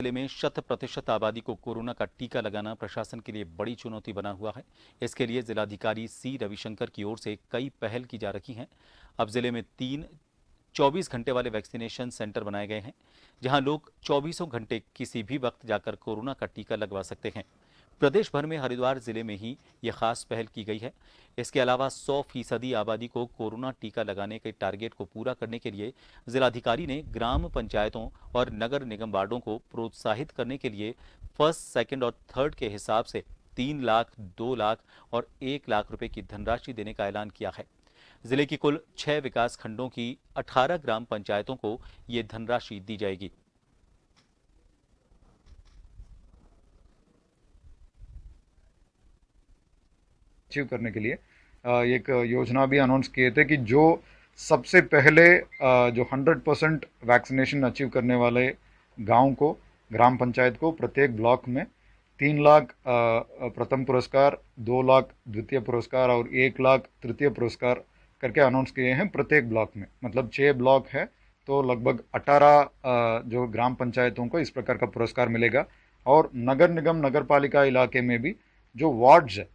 जिले में शत प्रतिशत आबादी को कोरोना का टीका लगाना प्रशासन के लिए बड़ी चुनौती बना हुआ है इसके लिए जिलाधिकारी सी रविशंकर की ओर से कई पहल की जा रही हैं अब जिले में तीन 24 घंटे वाले वैक्सीनेशन सेंटर बनाए गए हैं जहां लोग चौबीसों घंटे किसी भी वक्त जाकर कोरोना का टीका लगवा सकते हैं प्रदेश भर में हरिद्वार जिले में ही ये खास पहल की गई है इसके अलावा 100 फीसदी आबादी को कोरोना टीका लगाने के टारगेट को पूरा करने के लिए जिलाधिकारी ने ग्राम पंचायतों और नगर निगम वार्डों को प्रोत्साहित करने के लिए फर्स्ट सेकेंड और थर्ड के हिसाब से तीन लाख दो लाख और एक लाख रुपए की धनराशि देने का ऐलान किया है जिले की कुल छह विकास खंडों की अठारह ग्राम पंचायतों को ये धनराशि दी जाएगी अचीव करने के लिए एक योजना भी अनाउंस किए थे कि जो सबसे पहले जो 100 परसेंट वैक्सीनेशन अचीव करने वाले गांव को ग्राम पंचायत को प्रत्येक ब्लॉक में तीन लाख प्रथम पुरस्कार दो लाख द्वितीय पुरस्कार और एक लाख तृतीय पुरस्कार करके अनाउंस किए हैं प्रत्येक ब्लॉक में मतलब छः ब्लॉक है तो लगभग अठारह जो ग्राम पंचायतों को इस प्रकार का पुरस्कार मिलेगा और नगर निगम नगर पालिका इलाके में भी जो वार्ड्स है